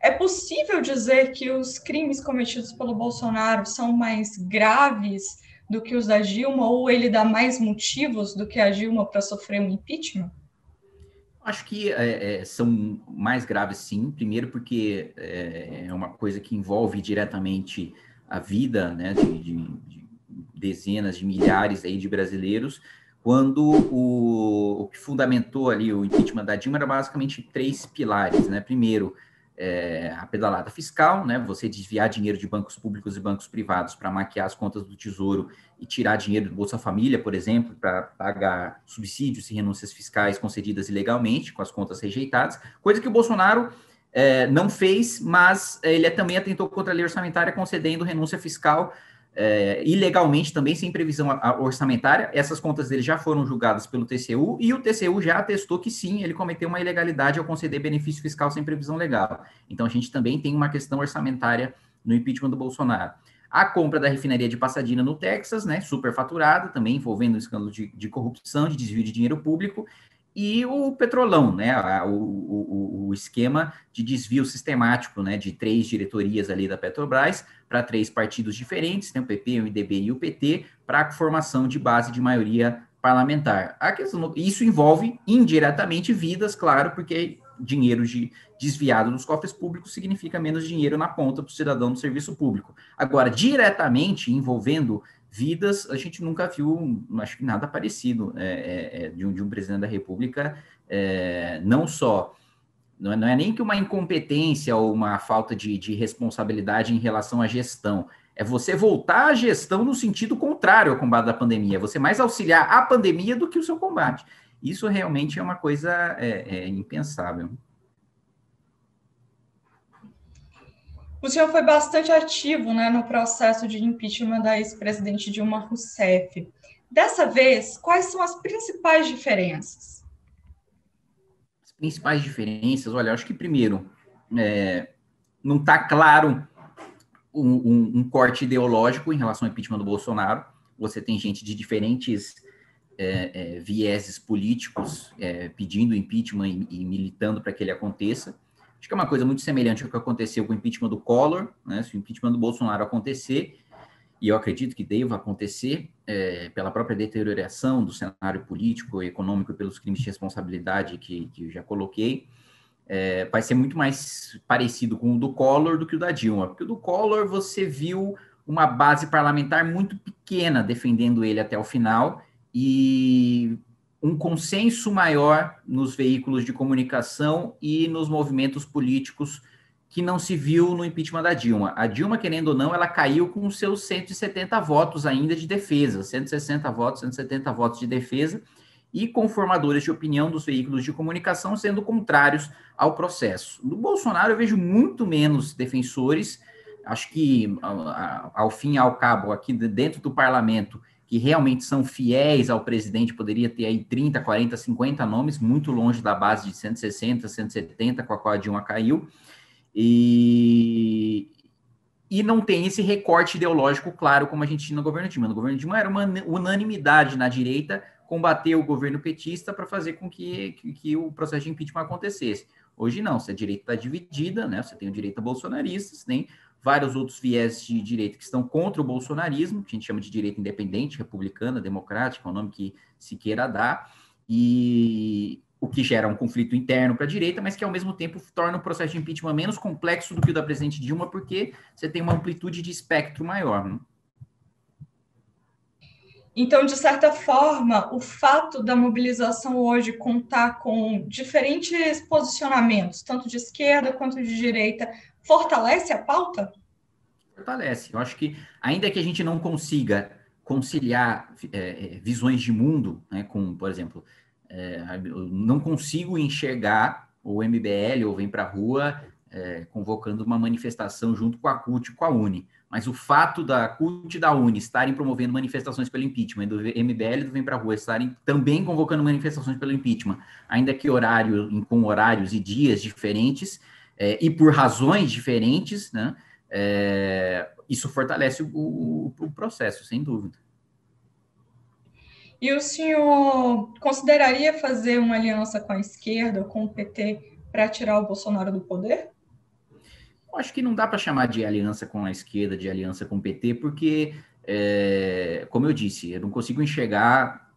É possível dizer que os crimes cometidos pelo Bolsonaro são mais graves do que os da Dilma, ou ele dá mais motivos do que a Dilma para sofrer um impeachment? Acho que é, é, são mais graves, sim. Primeiro, porque é, é, uma coisa que envolve diretamente a vida né, de, de, de dezenas de milhares aí de brasileiros, quando o, o que fundamentou ali o impeachment da Dilma era basicamente três pilares. Né? Primeiro, é, a pedalada fiscal, né? Você desviar dinheiro de bancos públicos e bancos privados para maquiar as contas do Tesouro e tirar dinheiro do Bolsa Família, por exemplo, para pagar subsídios e renúncias fiscais concedidas ilegalmente, com as contas rejeitadas, coisa que o Bolsonaro é, não fez, mas é, ele é também atentou contra a lei orçamentária concedendo renúncia fiscal é, ilegalmente também sem previsão orçamentária. Essas contas dele já foram julgadas pelo TCU e o TCU já atestou que sim, ele cometeu uma ilegalidade ao conceder benefício fiscal sem previsão legal. Então a gente também tem uma questão orçamentária no impeachment do Bolsonaro. A compra da refinaria de Pasadena no Texas, né, superfaturada, também envolvendo um escândalo de, de corrupção, de desvio de dinheiro público, e o petrolão, né? O, o, o, esquema de desvio sistemático, né? De três diretorias ali da Petrobras para três partidos diferentes, né? O PP, o MDB e o PT, para a formação de base de maioria parlamentar. Questão, isso envolve indiretamente vidas, claro, porque dinheiro de, desviado dos cofres públicos significa menos dinheiro na ponta para o cidadão do serviço público. Agora, diretamente envolvendo vidas, a gente nunca viu, acho que nada parecido é, é, é, de, um, de, um, presidente da República, é, não só. Não, é, não é, nem que uma incompetência ou uma falta de, de, responsabilidade em relação à gestão. É você voltar à gestão no sentido contrário ao combate da pandemia. você mais auxiliar a pandemia do que o seu combate. Isso realmente é uma coisa é, impensável. O senhor foi bastante ativo né, no processo de impeachment da ex-presidente Dilma Rousseff. Dessa vez, quais são as principais diferenças? As principais diferenças, olha, acho que primeiro, é, não está claro um, um, um, corte ideológico em relação ao impeachment do Bolsonaro. Você tem gente de diferentes é, é, vieses políticos é, pedindo impeachment e, e militando para que ele aconteça. Acho que é uma coisa muito semelhante ao que aconteceu com o impeachment do Collor, né? Se o impeachment do Bolsonaro acontecer, e eu acredito que deva acontecer, é, pela própria deterioração do cenário político e econômico e pelos crimes de responsabilidade que, que eu já coloquei, é, vai ser muito mais parecido com o do Collor do que o da Dilma, porque o do Collor você viu uma base parlamentar muito pequena defendendo ele até o final e um consenso maior nos veículos de comunicação e nos movimentos políticos que não se viu no impeachment da Dilma. A Dilma, querendo ou não, ela caiu com seus 170 votos ainda de defesa, 160 votos, 170 votos de defesa, e com formadores de opinião dos veículos de comunicação sendo contrários ao processo. No Bolsonaro eu vejo muito menos defensores, acho que ao fim e ao cabo, aqui dentro do parlamento, que realmente são fiéis ao presidente, poderia ter aí 30, 40, 50 nomes, muito longe da base de 160, 170, com a qual a Dilma caiu, e, e não tem esse recorte ideológico claro como a gente tinha no governo Dilma. No governo Dilma era uma unanimidade na direita combater o governo petista para fazer com que, que, que o processo de impeachment acontecesse. Hoje não, se a direita está dividida, né? Você tem o direito bolsonarista, você tem vários outros viés de direita que estão contra o bolsonarismo, que a gente chama de direita independente, republicana, democrática, é o nome que se queira dar, e o que gera um conflito interno para a direita, mas que ao mesmo tempo torna o processo de impeachment menos complexo do que o da presidente Dilma, porque você tem uma amplitude de espectro maior. Né? Então, de certa forma, o fato da mobilização hoje contar com diferentes posicionamentos, tanto de esquerda quanto de direita, fortalece a pauta? Fortalece. Eu acho que, ainda que a gente não consiga conciliar é, visões de mundo, né, com, por exemplo, é, não consigo enxergar o MBL ou Vem a Rua é, convocando uma manifestação junto com a CUT e com a UNI mas o fato da CUT e da UNE estarem promovendo manifestações pelo impeachment, do MBL do Vem Pra Rua estarem também convocando manifestações pelo impeachment, ainda que horário, com horários e dias diferentes, é, e por razões diferentes, né, é, isso fortalece o, o, o processo, sem dúvida. E o senhor consideraria fazer uma aliança com a esquerda, com o PT, para tirar o Bolsonaro do poder? acho que não dá para chamar de aliança com a esquerda, de aliança com o PT, porque, é, como eu disse, eu não consigo enxergar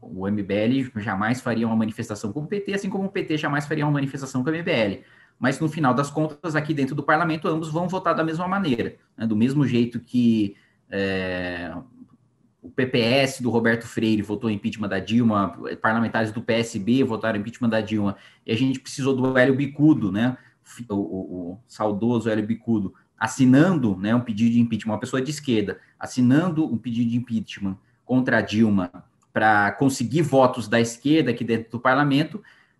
o MBL jamais faria uma manifestação com o PT, assim como o PT jamais faria uma manifestação com o MBL. Mas no final das contas, aqui dentro do parlamento, ambos vão votar da mesma maneira, né? do mesmo jeito que é, o PPS do Roberto Freire votou impeachment da Dilma, parlamentares do PSB votaram impeachment da Dilma, e a gente precisou do Hélio Bicudo, né? o, o, o saudoso Hélio Bicudo assinando né, um pedido de impeachment, uma pessoa de esquerda assinando um pedido de impeachment contra Dilma para conseguir votos da esquerda aqui dentro do parlamento,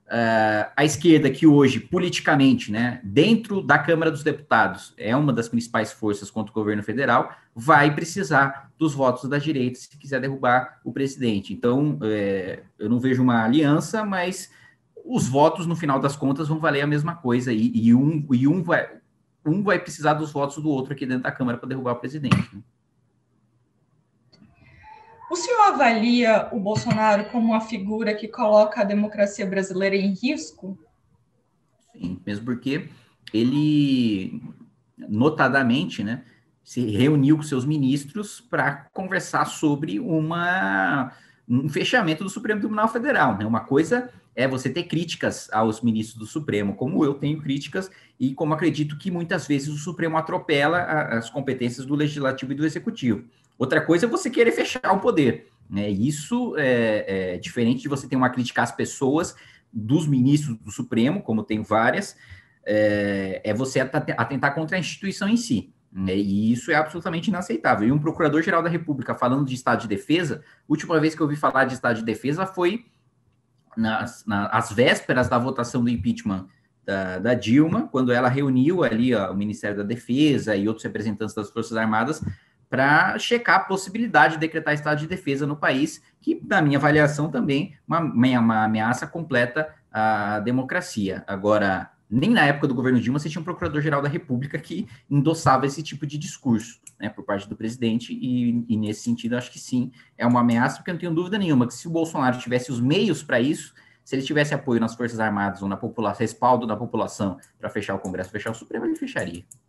uh, a esquerda que hoje, politicamente, né, dentro da Câmara dos Deputados, é uma das principais forças contra o governo federal, vai precisar dos votos da direita se quiser derrubar o presidente. Então, é, eu não vejo uma aliança, mas os votos, no final das contas, vão valer a mesma coisa. E, e, um, e um, vai, um vai precisar dos votos do outro aqui dentro da Câmara para derrubar o presidente. Né? O senhor avalia o Bolsonaro como uma figura que coloca a democracia brasileira em risco? Sim, mesmo porque ele, notadamente, né, se reuniu com seus ministros para conversar sobre uma um fechamento do Supremo Tribunal Federal. Né? Uma coisa é você ter críticas aos ministros do Supremo, como eu tenho críticas e como acredito que muitas vezes o Supremo atropela a, as competências do Legislativo e do Executivo. Outra coisa é você querer fechar o poder. Né? Isso é, é diferente de você ter uma crítica às pessoas dos ministros do Supremo, como tenho várias, é, é você atentar contra a instituição em si. É, e isso é absolutamente inaceitável. E um procurador-geral da República falando de estado de defesa, última vez que eu ouvi falar de estado de defesa foi nas, nas vésperas da votação do impeachment da, da, Dilma, quando ela reuniu ali ó, o Ministério da Defesa e outros representantes das Forças Armadas para checar a possibilidade de decretar estado de defesa no país, que, na minha avaliação, também uma, uma ameaça completa à democracia. Agora, nem na época do governo Dilma você tinha um procurador-geral da República que endossava esse tipo de discurso né, por parte do presidente, e, e, nesse sentido acho que sim, é uma ameaça, porque eu não tenho dúvida nenhuma que se o Bolsonaro tivesse os meios para isso, se ele tivesse apoio nas Forças Armadas ou na população, respaldo da população para fechar o Congresso, fechar o Supremo, ele fecharia.